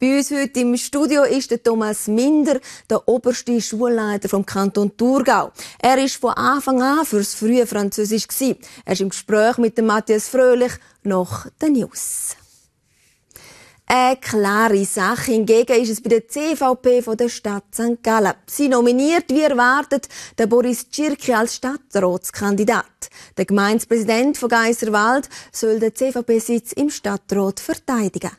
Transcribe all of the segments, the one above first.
Bei uns heute im Studio ist der Thomas Minder, der oberste Schulleiter vom Kanton Thurgau. Er ist von Anfang an fürs frühe Französisch gewesen. Er ist im Gespräch mit dem Matthias Fröhlich nach den News. Eine klare Sache hingegen ist es bei der CVP von der Stadt St. Gallen. Sie nominiert, wie erwartet, den Boris Tschirki als Stadtratskandidat. Der Gemeindepräsident von Geiserwald soll den CVP-Sitz im Stadtrat verteidigen.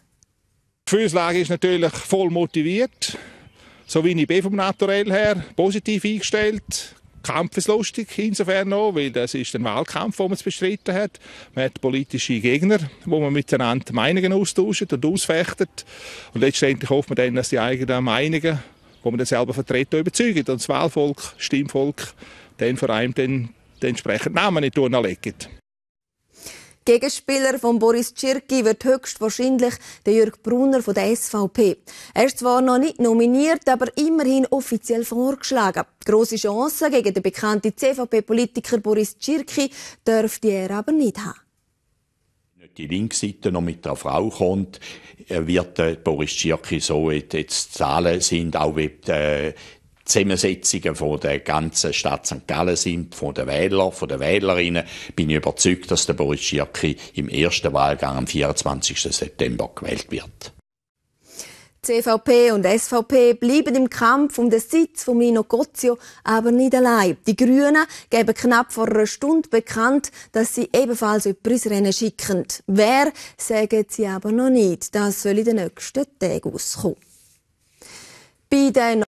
Die Füßlage ist natürlich voll motiviert. So wie ich bin vom Naturell her, positiv eingestellt. Kampfeslustig insofern auch, weil das ist der Wahlkampf, den man bestritten hat. Man hat politische Gegner, wo man miteinander Meinungen austauscht und ausfechtet. Und letztendlich hofft man dann, dass die eigenen Meinungen, die man dann selber vertreten, überzeugen. Und das Wahlvolk, Stimmvolk, dann vor allem den, den entsprechenden Namen nicht anlegen. Gegenspieler von Boris Tschirki wird höchstwahrscheinlich der Jürg Brunner von der SVP. Er ist zwar noch nicht nominiert, aber immerhin offiziell vorgeschlagen. Große Chancen gegen den bekannten CVP-Politiker Boris Tschirki dürfte er aber nicht haben die Linkseite noch mit der Frau kommt, äh, wird äh, Boris Tschirki so jetzt Zahlen sind, auch wie äh, Zusammensetzungen von der ganzen Stadt St. Gallen sind, von den Wählern, von den Wählerinnen, bin ich überzeugt, dass der Boris Schirke im ersten Wahlgang am 24. September gewählt wird. CVP und SVP bleiben im Kampf um den Sitz von Mino Gozio, aber nicht allein. Die Grünen geben knapp vor einer Stunde bekannt, dass sie ebenfalls etwas Rennen schicken. Wer, sagen sie aber noch nicht. Das soll in den nächsten Tagen auskommen. Bei den